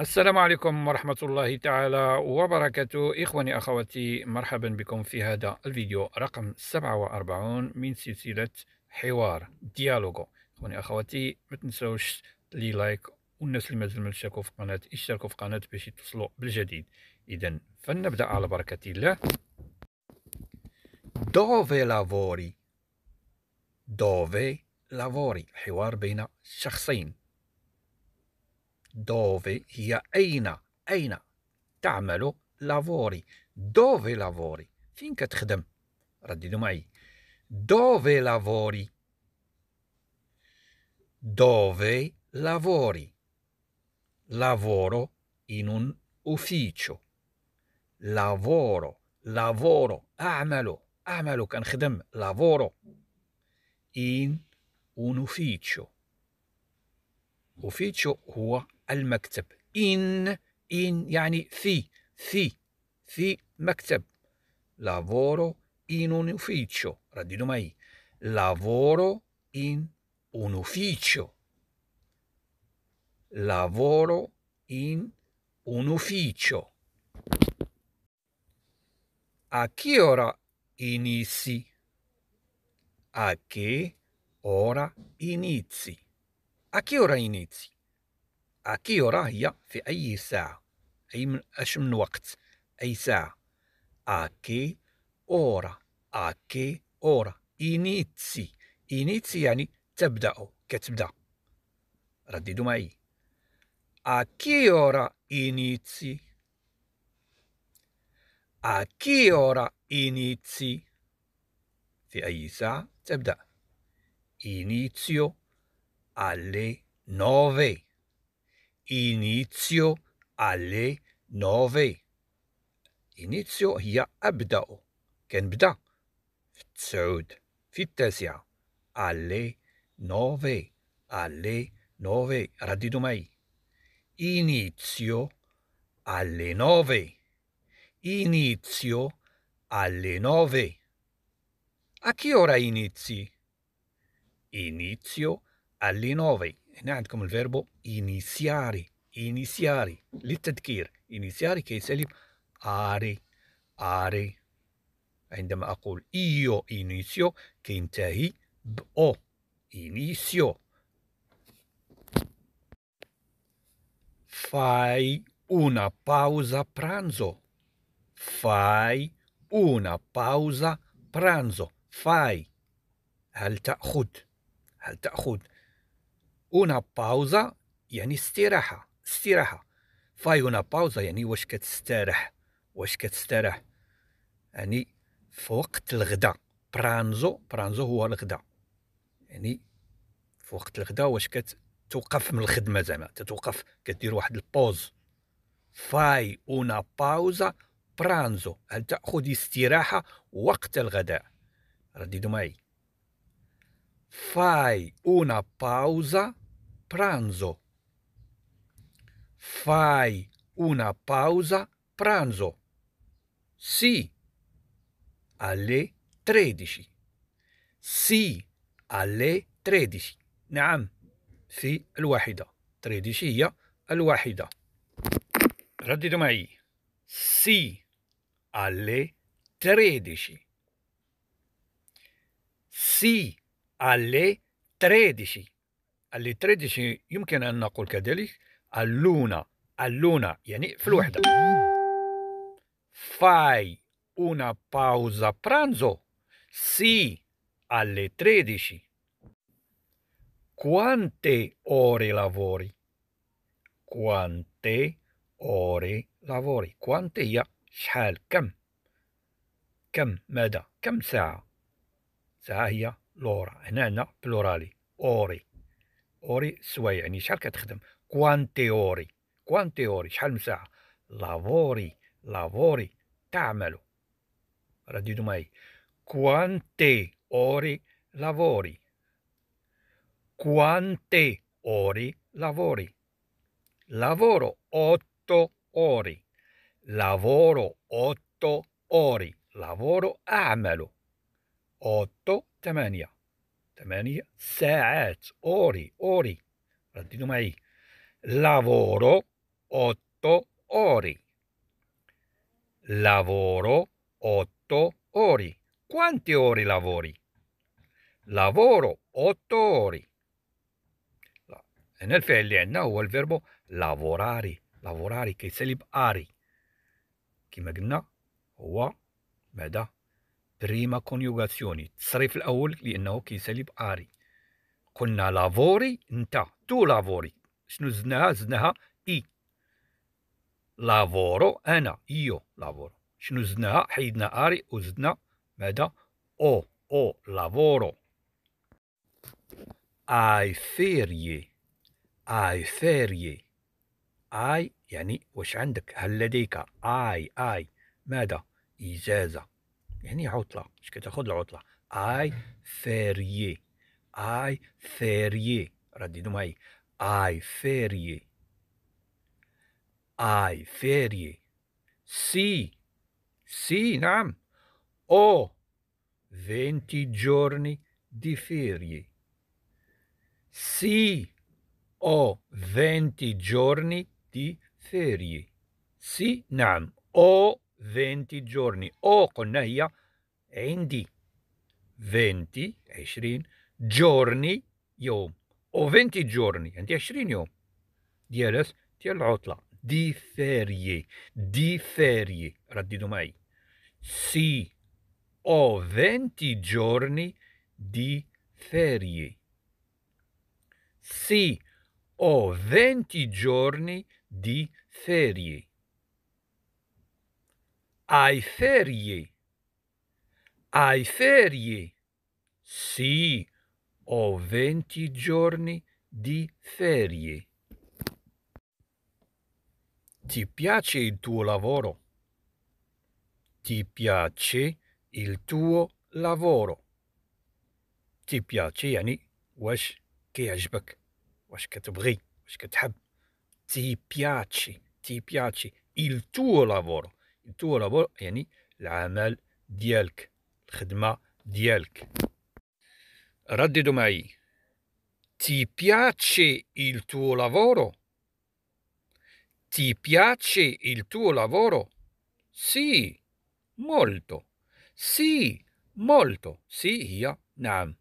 السلام عليكم ورحمة الله تعالى وبركاته إخواني أخواتي مرحبا بكم في هذا الفيديو رقم 47 من سلسلة حوار ديالوغو إخواني أخواتي ما تنسوش لي لايك والناس اللي مازال ما تشتركوا في القناة اشتركوا في القناة باش يتصلوا بالجديد إذا فلنبدأ على بركة الله دوفي لافوري دوفي لافوري حوار بين شخصين dove هي أين أين تعمل lavori dove lavori فين كتخدم رددوا معي dove lavori dove lavori lavoro in un ufficio lavoro lavoro amelo, أعمل كنخدم lavoro in un ufficio ufficio hua, المكتب in in يعني في في في مكتب lavoro in un ufficio radino mai lavoro in un ufficio lavoro in un ufficio a che ora inizi a che ora inizi a che ora inizi اكيورا راه هي في أي ساعة أي من أش من وقت أي ساعة أكي أورا أكي أورا إنيتسي إنيتسي يعني تبدأ كتبدأ رددوا معي أكي أورا إنيتسي أكي أورا إنيتسي في أي ساعة تبدأ إنيتسيو alle نوفي inizio alle nove. inizio هي abdao. كنبدا في التسعود في alle nove alle nove رددوا معي inizio alle nove inizio alle nove a che ora inizi? Inizio alle nove. هنا عندكم الفيربو انيسياري انيسياري للتذكير انيسياري كيسالب اري اري عندما اقول ايو انيسيو كينتهي او انيسيو فاي una pausa pranzo. فاي una pausa pranzo. فاي هل تأخذ؟ هل تأخذ؟ اون باوزا يعني استراحة استراحة فاي اون باوزا يعني واش كتستارح واش كتستارح يعني في وقت الغداء برانزو برانزو هو الغداء يعني في وقت الغداء واش كتوقف من الخدمة زعما تتوقف كدير واحد البوز فاي اونا باوزا برانزو هل تأخذ استراحة وقت الغداء رددوا معي fai una pausa pranzo. Fai una pausa pranzo. Sì, alle 13. Sì, alle 13. نعم في wahida 13 هي wahida رددوا mai. sì alle 13 sì alle 13 alle 13 يمكن أن نقول كذلك اللونا اللونا يعني في الوحدة fai una pausa pranzo sì alle 13 quante ore lavori quante ore lavori quante هي شحال كم كم ماذا كم ساعة ساعة هي لورا هنا عندنا بلورالي اوري اوري سوا يعني شحال كتخدم كوانتيوري كوانتيوري شحال من ساعه لافوري لافوري تعمل راه ديدو معايا quante ore lavori quante ore lavori lavoro 8 ore lavoro 8 ore lavoro amalo 8 8 8 ساعات أوري أوري رددوا معي lavoro 8 ore lavoro 8 ore quante ore lavori lavoro 8 ore e nel فعل عندنا il verbo lavorare lavorare che se كيسالب اري كما قلنا هو ماذا ريما كونيوغاسيوني التصريف الاول لانه كيسالب اري قلنا لافوري نتا تو لافوري شنو زدناها زدناها اي لافورو انا ايو لافورو شنو زدناها حيدنا اري وزدنا ماذا او او لافورو اي فيري اي فيري اي يعني واش عندك هل لديك اي اي ماذا اجازه يعني عطله اش كتاخذ العطله اي فيريي اي فيريي رددوا معي اي فيريي اي فيريي سي سي نعم او 20 giorni di ferie sì ho 20 giorni di ferie sì نعم ho 20 giorni o قلنا عندي 20 20 جورني يوم او 20 جورني عندي 20 يوم ديال اش ديال العطله دي ferie di ferie رددوا معي sì ho 20 giorni di ferie sì ho 20 giorni di ferie ai ferie. Ai ferie. Sì, ho venti giorni di ferie. Ti piace il tuo lavoro? Ti piace il tuo lavoro? Ti piace che يعني واش كيعجبك واش كتبغي واش كتحب Ti piace, ti piace il tuo lavoro. تو لابور يعني العمل ديالك الخدمة ديالك رددوا معي ti piace il tuo lavoro ti piace il tuo lavoro sì molto sì molto sì هي نعم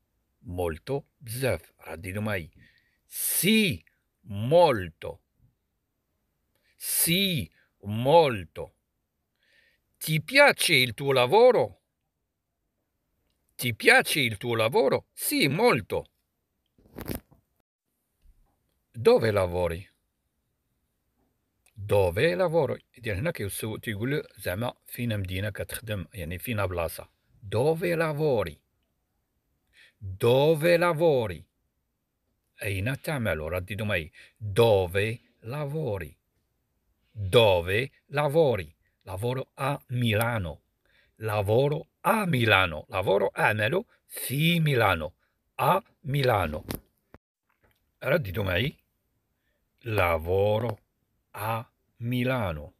molto بزاف رددوا معي sì molto sì molto ti piace il tuo lavoro? Ti piace il tuo lavoro? Sì, molto. Dove lavori? دوفي لافوري ديال هنا كيوصو تيقول له زعما فينا مدينه كتخدم يعني فينا بلاصه دوفي لافوري دوفي لافوري اين تعمل رددوا معي دوفي لافوري دوفي لافوري lavoro a Milano, lavoro a Milano, lavoro a Melo, si Milano, a Milano. Ora dito mai, lavoro a Milano,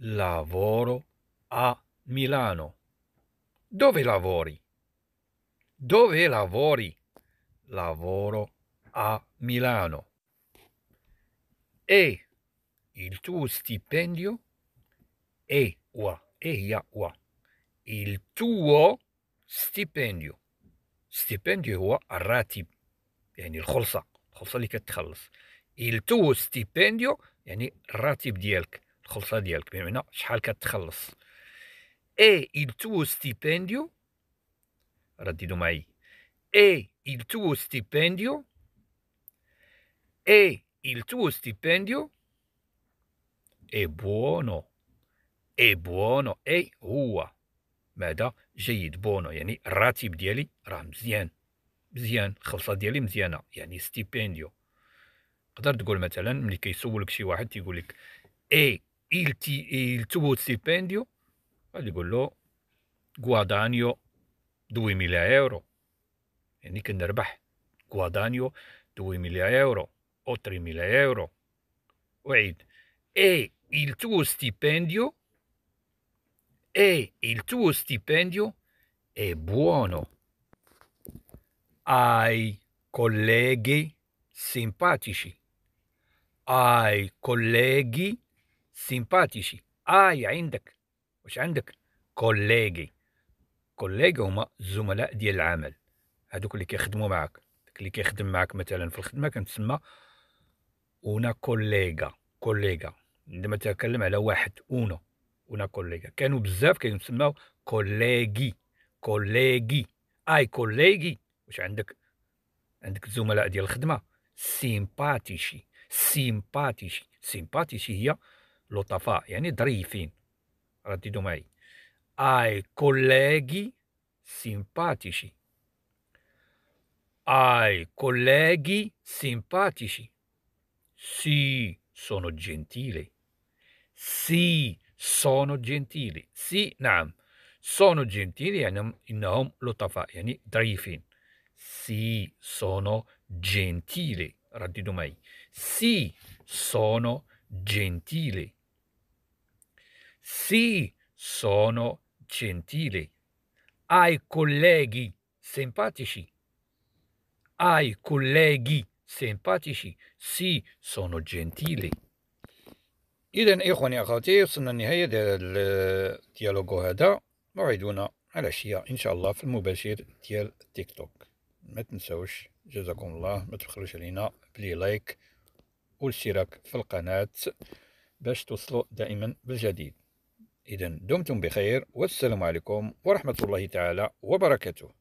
lavoro a Milano. Dove lavori? Dove lavori? Lavoro a Milano. E il tuo stipendio? e ua eia ua il tuo stipendio stipendio هو الراتب يعني الخلصة الخلصة اللي كتخلص il tuo stipendio يعني الراتب ديالك الخلصة ديالك بمعنى شحال كتخلص e il tuo stipendio رددوا معي e il tuo stipendio e il tuo stipendio è buono اي بونو اي هو ماذا جيد بونو يعني الراتب ديالي راه مزيان مزيان الخلصه ديالي مزيانه يعني ستيبينديو تقدر تقول مثلا ملي كيسولك شي واحد تيقول لك اي il ti il tuo e stipendio غادي يقول له غوادانيو 2000 يورو يعني كنربح غوادانيو 2000 يورو او 3000 يورو وعيد اي il tuo stipendio e il tuo stipendio è buono. Hai colleghi simpatici. Hai colleghi simpatici. هاي عندك واش عندك كوليغي كوليغي هما الزملاء ديال العمل هذوك اللي كيخدموا معاك اللي كيخدم معاك مثلا في الخدمه كنتسمى اونا كوليغا كوليغا عندما تتكلم على واحد اونو ولا كوليغا كانوا بزاف كانوا يسماو كوليغي كوليغي اي كوليغي واش عندك عندك الزملاء ديال الخدمه سيمباتيشي سيمباتيشي سيمباتيشي هي لطفاء يعني ظريفين رددوا معي اي كوليغي سيمباتيشي اي كوليغي سيمباتيشي سي سونو جنتيلي سي sono gentili. Sì, naam. Sono gentili, innahum lutafa, yani daifin. Sì, sono gentili, raddidumai. Sì, sono gentili. Sì, sono gentili. Ai colleghi simpatici. Ai colleghi simpatici. Sì, sono gentili. إذا إخواني أخواتي وصلنا لنهاية الديالوغو هذا موعدونا على العشية إن شاء الله في المباشر ديال تيك توك ما تنسوش جزاكم الله ما تبخلوش علينا بلي لايك والاشتراك في القناة باش توصلوا دائما بالجديد إذا دمتم بخير والسلام عليكم ورحمة الله تعالى وبركاته